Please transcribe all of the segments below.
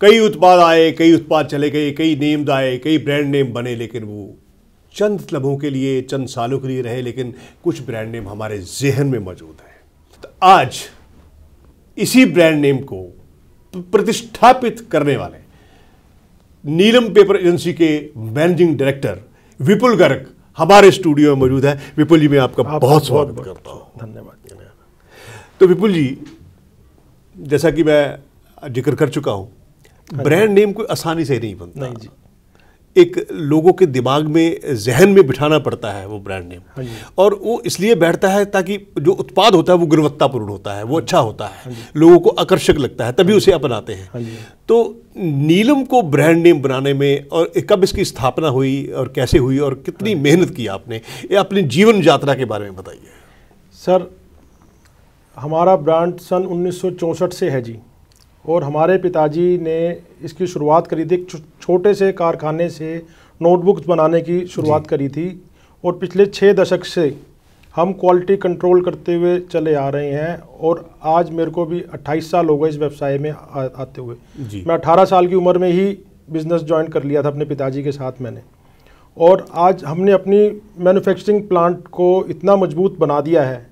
कई उत्पाद आए कई उत्पाद चले गए कई नेम्स आए कई ब्रांड नेम बने लेकिन वो चंद लम्हों के लिए चंद सालों के लिए रहे लेकिन कुछ ब्रांड नेम हमारे जहन में मौजूद हैं तो आज इसी ब्रांड नेम को प्रतिष्ठापित करने वाले नीलम पेपर एजेंसी के मैनेजिंग डायरेक्टर विपुल गर्ग हमारे स्टूडियो में मौजूद है विपुल जी मैं आपका आप बहुत स्वागत करता हूँ धन्यवाद तो विपुल जी जैसा कि मैं जिक्र कर चुका हूँ हाँ ब्रांड नेम कोई आसानी से नहीं बनता नहीं जी एक लोगों के दिमाग में जहन में बिठाना पड़ता है वो ब्रांड नेम हाँ और वो इसलिए बैठता है ताकि जो उत्पाद होता है वो गुणवत्तापूर्ण होता है वो हाँ अच्छा होता है लोगों को आकर्षक लगता है तभी उसे अपनाते हैं तो नीलम को ब्रांड नेम बनाने में और कब इसकी स्थापना हुई और कैसे हुई और कितनी मेहनत की आपने ये अपनी जीवन यात्रा के बारे में बताइए सर हमारा ब्रांड सन उन्नीस से है जी और हमारे पिताजी ने इसकी शुरुआत करी थी छोटे से कारखाने से नोटबुक्स बनाने की शुरुआत करी थी और पिछले छः दशक से हम क्वालिटी कंट्रोल करते हुए चले आ रहे हैं और आज मेरे को भी 28 साल हो गए इस व्यवसाय में आ, आते हुए मैं 18 साल की उम्र में ही बिज़नेस ज्वाइन कर लिया था अपने पिताजी के साथ मैंने और आज हमने अपनी मैन्युफैक्चरिंग प्लांट को इतना मजबूत बना दिया है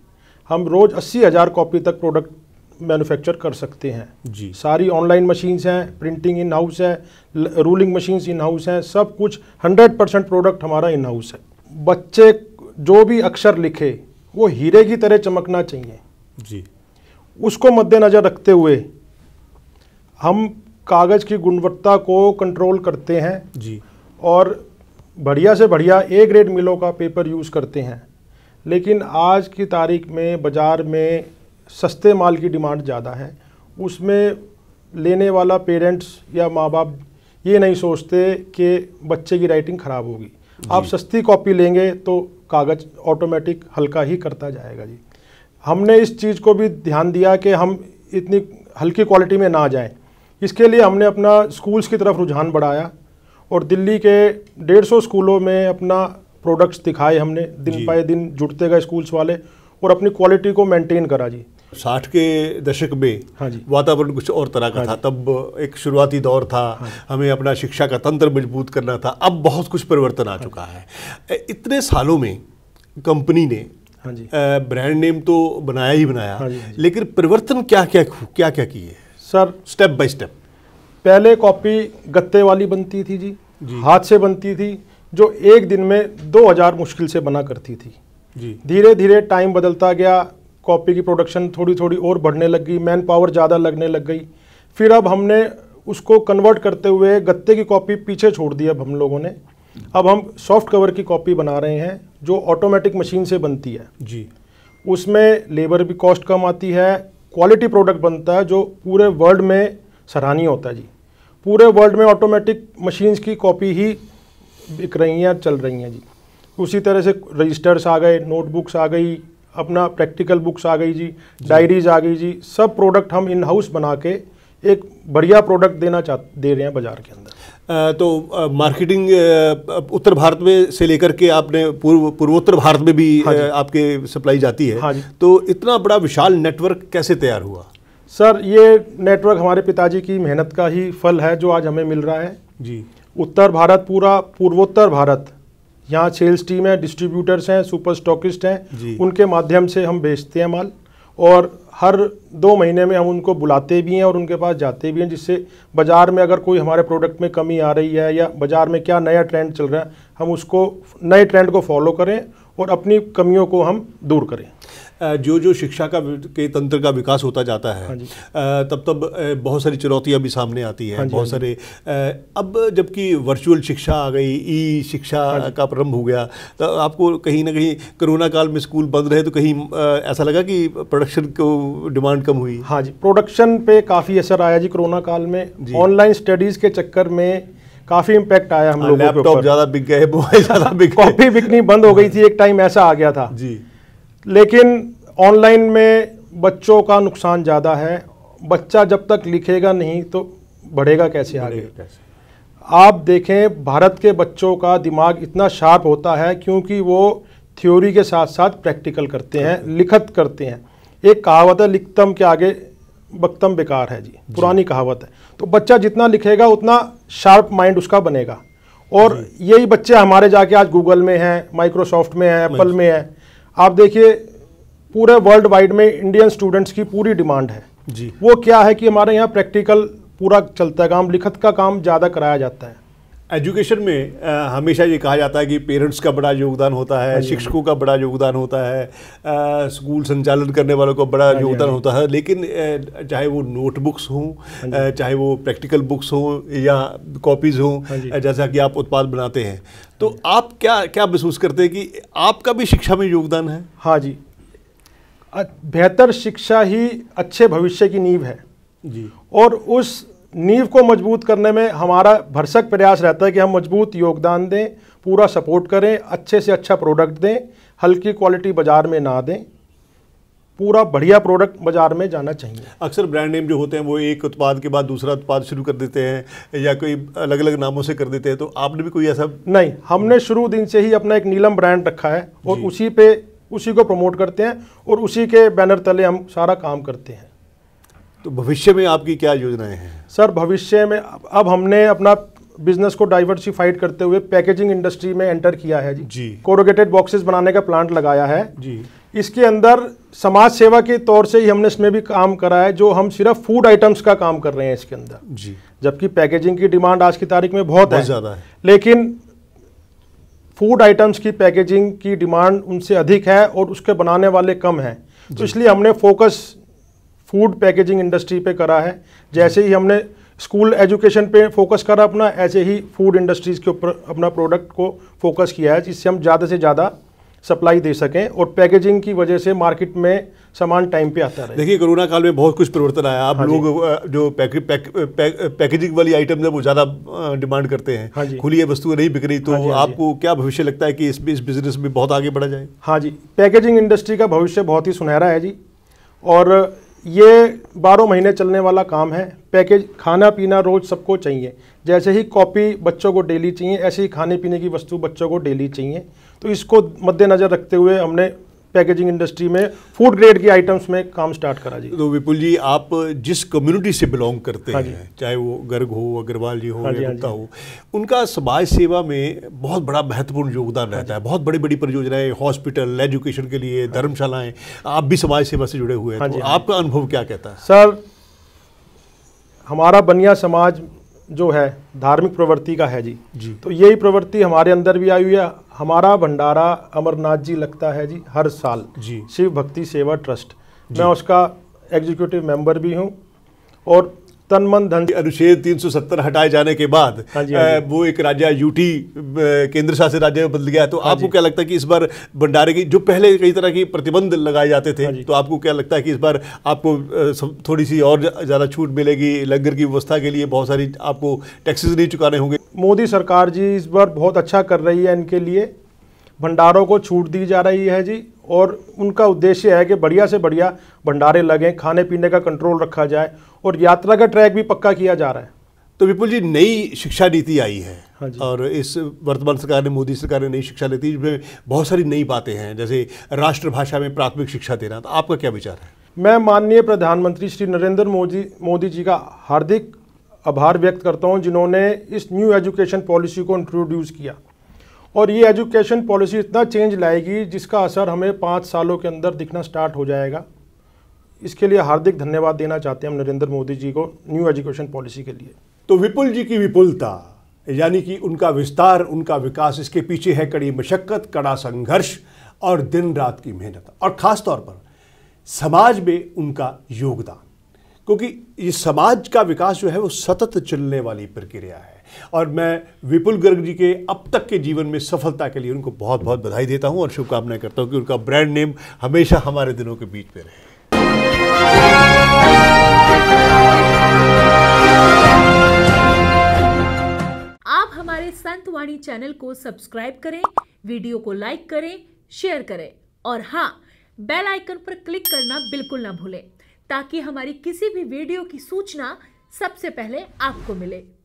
हम रोज़ अस्सी हज़ार कॉपी तक प्रोडक्ट मैन्युफैक्चर कर सकते हैं जी सारी ऑनलाइन मशीन्स हैं प्रिंटिंग इन हाउस है रूलिंग मशीन्स इन हाउस हैं सब कुछ 100 परसेंट प्रोडक्ट हमारा इन हाउस है बच्चे जो भी अक्षर लिखे वो हीरे की तरह चमकना चाहिए जी उसको मद्देनज़र रखते हुए हम कागज़ की गुणवत्ता को कंट्रोल करते हैं जी और बढ़िया से बढ़िया ए ग्रेड मिलों का पेपर यूज़ करते हैं लेकिन आज की तारीख में बाज़ार में सस्ते माल की डिमांड ज़्यादा है उसमें लेने वाला पेरेंट्स या माँ बाप ये नहीं सोचते कि बच्चे की राइटिंग ख़राब होगी आप सस्ती कॉपी लेंगे तो कागज़ ऑटोमेटिक हल्का ही करता जाएगा जी हमने इस चीज़ को भी ध्यान दिया कि हम इतनी हल्की क्वालिटी में ना जाएं इसके लिए हमने अपना स्कूल्स की तरफ रुझान बढ़ाया और दिल्ली के डेढ़ सौ स्कूलों में अपना प्रोडक्ट्स दिखाए हमने दिन पाए दिन जुटते गए स्कूल्स वाले और अपनी क्वालिटी को मेंटेन करा जी साठ के दशक में हाँ वातावरण कुछ और तरह का हाँ था तब एक शुरुआती दौर था हाँ हमें अपना शिक्षा का तंत्र मजबूत करना था अब बहुत कुछ परिवर्तन आ हाँ चुका है इतने सालों में कंपनी ने हाँ ब्रांड नेम तो बनाया ही बनाया हाँ लेकिन परिवर्तन क्या क्या क्या क्या किए सर स्टेप बाय स्टेप पहले कॉपी गत्ते वाली बनती थी जी, जी। हाथ से बनती थी जो एक दिन में दो मुश्किल से बना करती थी जी धीरे धीरे टाइम बदलता गया कॉपी की प्रोडक्शन थोड़ी थोड़ी और बढ़ने लग गई मैन पावर ज़्यादा लगने लग गई फिर अब हमने उसको कन्वर्ट करते हुए गत्ते की कॉपी पीछे छोड़ दी अब हम लोगों ने अब हम सॉफ्ट कवर की कॉपी बना रहे हैं जो ऑटोमेटिक मशीन से बनती है जी उसमें लेबर भी कॉस्ट कम आती है क्वालिटी प्रोडक्ट बनता है जो पूरे वर्ल्ड में सराहनीय होता है जी पूरे वर्ल्ड में ऑटोमेटिक मशीन्स की कॉपी ही बिक रही हैं चल रही हैं जी उसी तरह से रजिस्टर्स आ गए नोटबुक्स आ गई अपना प्रैक्टिकल बुक्स आ गई जी, डायरीज आ गई जी सब प्रोडक्ट हम इन हाउस बना के एक बढ़िया प्रोडक्ट देना चाह दे रहे हैं बाज़ार के अंदर तो मार्केटिंग उत्तर भारत में से लेकर के आपने पूर्व पूर्वोत्तर भारत में भी हाँ आपके सप्लाई जाती है हाँ तो इतना बड़ा विशाल नेटवर्क कैसे तैयार हुआ सर ये नेटवर्क हमारे पिताजी की मेहनत का ही फल है जो आज हमें मिल रहा है जी उत्तर भारत पूरा पूर्वोत्तर भारत यहाँ सेल्स टीम है डिस्ट्रीब्यूटर्स हैं सुपर स्टॉकिस्ट हैं उनके माध्यम से हम बेचते हैं माल और हर दो महीने में हम उनको बुलाते भी हैं और उनके पास जाते भी हैं जिससे बाज़ार में अगर कोई हमारे प्रोडक्ट में कमी आ रही है या बाज़ार में क्या नया ट्रेंड चल रहा है हम उसको नए ट्रेंड को फॉलो करें और अपनी कमियों को हम दूर करें जो जो शिक्षा का के तंत्र का विकास होता जाता है हाँ तब तब बहुत सारी चुनौतियाँ भी सामने आती हैं हाँ बहुत हाँ सारे अब जबकि वर्चुअल शिक्षा आ गई ई शिक्षा का प्रारंभ हो गया तो आपको कहीं ना कहीं कोरोना काल में स्कूल बंद रहे तो कहीं ऐसा लगा कि प्रोडक्शन को डिमांड कम हुई हाँ जी प्रोडक्शन पे काफ़ी असर आया जी कोरोना काल में ऑनलाइन स्टडीज़ के चक्कर में काफ़ी इम्पैक्ट आया हम लोगों के ऊपर ज़्यादा बिक गए मोबाइल ज़्यादा बिक कॉपी बिकनी बंद हो गई थी एक टाइम ऐसा आ गया था जी लेकिन ऑनलाइन में बच्चों का नुकसान ज़्यादा है बच्चा जब तक लिखेगा नहीं तो बढ़ेगा कैसे आगे कैसे आप देखें भारत के बच्चों का दिमाग इतना शार्प होता है क्योंकि वो थ्योरी के साथ साथ प्रैक्टिकल करते हैं लिखत करते हैं एक कहावत है लिखतम के आगे बक्तम बेकार है जी पुरानी कहावत है तो बच्चा जितना लिखेगा उतना शार्प माइंड उसका बनेगा और यही बच्चे हमारे जाके आज गूगल में हैं माइक्रोसॉफ्ट में हैं एप्पल में हैं आप देखिए पूरे वर्ल्ड वाइड में इंडियन स्टूडेंट्स की पूरी डिमांड है जी वो क्या है कि हमारे यहाँ प्रैक्टिकल पूरा चलता है काम लिखत का काम ज़्यादा कराया जाता है एजुकेशन में आ, हमेशा ये कहा जाता है कि पेरेंट्स का बड़ा योगदान होता है हाँ शिक्षकों हाँ का बड़ा योगदान होता है आ, स्कूल संचालन करने वालों का बड़ा हाँ योगदान होता है लेकिन चाहे वो नोटबुक्स हों चाहे वो प्रैक्टिकल बुक्स हों या कॉपीज़ हों जैसा कि आप उत्पाद बनाते हैं तो आप क्या क्या महसूस करते हैं कि आपका भी शिक्षा में योगदान है हाँ जी बेहतर शिक्षा ही अच्छे भविष्य की नींव है जी और उस नींव को मजबूत करने में हमारा भरसक प्रयास रहता है कि हम मजबूत योगदान दें पूरा सपोर्ट करें अच्छे से अच्छा प्रोडक्ट दें हल्की क्वालिटी बाज़ार में ना दें पूरा बढ़िया प्रोडक्ट बाजार में जाना चाहिए अक्सर ब्रांड नेम जो होते हैं वो एक उत्पाद के बाद दूसरा उत्पाद शुरू कर देते हैं या कोई अलग अलग नामों से कर देते हैं तो आपने भी कोई ऐसा नहीं हमने शुरू दिन से ही अपना एक नीलम ब्रांड रखा है और उसी पे उसी को प्रमोट करते हैं और उसी के बैनर तले हम सारा काम करते हैं तो भविष्य में आपकी क्या योजनाएं हैं सर भविष्य में अब हमने अपना बिजनेस को डाइवर्सिफाइड करते हुए पैकेजिंग इंडस्ट्री में एंटर किया है जी जी कोरोगेटेड बॉक्सेस बनाने का प्लांट लगाया है जी इसके अंदर समाज सेवा के तौर से ही हमने इसमें भी काम करा है जो हम सिर्फ फूड आइटम्स का काम कर रहे हैं इसके अंदर जी जबकि पैकेजिंग की डिमांड आज की तारीख में बहुत, बहुत है ज़्यादा है लेकिन फूड आइटम्स की पैकेजिंग की डिमांड उनसे अधिक है और उसके बनाने वाले कम हैं तो इसलिए हमने फोकस फूड पैकेजिंग इंडस्ट्री पे करा है जैसे ही हमने स्कूल एजुकेशन पे फोकस करा अपना ऐसे ही फूड इंडस्ट्रीज़ के ऊपर अपना प्रोडक्ट को फोकस किया है जिससे हम ज़्यादा से ज़्यादा सप्लाई दे सकें और पैकेजिंग की वजह से मार्केट में सामान टाइम पे आता रहे देखिए कोरोना काल में बहुत कुछ परिवर्तन आया आप हाँ लोग जो पैक, पैक, पैक, पैकेजिंग वाली आइटम है वो ज़्यादा डिमांड करते हैं हाँ जी खुली वस्तुएं नहीं बिक रही तो हाँ, हाँ आपको क्या भविष्य लगता है कि इसमें इस बिज़नेस में बहुत आगे बढ़ा जाए हाँ जी पैकेजिंग इंडस्ट्री का भविष्य बहुत ही सुनहरा है जी और ये बारह महीने चलने वाला काम है पैकेज खाना पीना रोज़ सबको चाहिए जैसे ही कॉपी बच्चों को डेली चाहिए ऐसे ही खाने पीने की वस्तु बच्चों को डेली चाहिए तो इसको मद्देनज़र रखते हुए हमने पैकेजिंग इंडस्ट्री में फूड ग्रेड की आइटम्स में काम स्टार्ट करा जी तो विपुल जी आप जिस कम्युनिटी से बिलोंग करते हाँ हैं चाहे वो गर्ग हो अग्रवाल जी हो हाँ या हाँ गुप्ता हाँ हो उनका समाज सेवा में बहुत बड़ा महत्वपूर्ण योगदान रहता हाँ है बहुत बड़ी बड़ी परियोजनाएं हॉस्पिटल एजुकेशन के लिए धर्मशालाएं आप भी समाज सेवा से जुड़े हुए हैं हाँ तो हाँ आपका अनुभव क्या कहता है सर हमारा बनिया समाज जो है धार्मिक प्रवृत्ति का है जी जी तो यही प्रवृत्ति हमारे अंदर भी आई हुई है हमारा भंडारा अमरनाथ जी लगता है जी हर साल जी शिव भक्ति सेवा ट्रस्ट मैं उसका एग्जीक्यूटिव मेंबर भी हूँ और तन मन धन अनुच्छेद 370 हटाए जाने के बाद हाँ जी, हाँ जी। वो एक राज्य यूटी केंद्र शासित राज्य में बदल गया तो हाँ आपको क्या लगता है कि इस बार भंडारे की जो पहले कई तरह की प्रतिबंध लगाए जाते थे हाँ तो आपको क्या लगता है कि इस बार आपको थोड़ी सी और ज़्यादा छूट मिलेगी लंगर की व्यवस्था के लिए बहुत सारी आपको टैक्सेस नहीं चुकाने होंगे मोदी सरकार जी इस बार बहुत अच्छा कर रही है इनके लिए भंडारों को छूट दी जा रही है जी और उनका उद्देश्य है कि बढ़िया से बढ़िया भंडारे लगें खाने पीने का कंट्रोल रखा जाए और यात्रा का ट्रैक भी पक्का किया जा रहा है तो विपुल जी नई शिक्षा नीति आई है हाँ जी और इस वर्तमान सरकार ने मोदी सरकार ने नई शिक्षा नीति जिसमें बहुत सारी नई बातें हैं जैसे राष्ट्रभाषा में प्राथमिक शिक्षा देना तो आपका क्या विचार है मैं माननीय प्रधानमंत्री श्री नरेंद्र मोदी मोदी जी का हार्दिक आभार व्यक्त करता हूँ जिन्होंने इस न्यू एजुकेशन पॉलिसी को इंट्रोड्यूस किया और ये एजुकेशन पॉलिसी इतना चेंज लाएगी जिसका असर हमें पाँच सालों के अंदर दिखना स्टार्ट हो जाएगा इसके लिए हार्दिक धन्यवाद देना चाहते हैं हम नरेंद्र मोदी जी को न्यू एजुकेशन पॉलिसी के लिए तो विपुल जी की विपुलता यानी कि उनका विस्तार उनका विकास इसके पीछे है कड़ी मशक्क़त कड़ा संघर्ष और दिन रात की मेहनत और ख़ास तौर पर समाज में उनका योगदान क्योंकि ये समाज का विकास जो है वो सतत चलने वाली प्रक्रिया है और मैं विपुल गर्ग जी के अब तक के जीवन में सफलता के लिए उनको बहुत बहुत बधाई देता हूं और शुभकामनाएं करता हूं कि उनका ब्रांड नेम हमेशा हमारे दिनों के बीच में रहे आप हमारे संत वाणी चैनल को सब्सक्राइब करें वीडियो को लाइक करें शेयर करें और हाँ बेल आइकन पर क्लिक करना बिल्कुल ना भूलें ताकि हमारी किसी भी वीडियो की सूचना सबसे पहले आपको मिले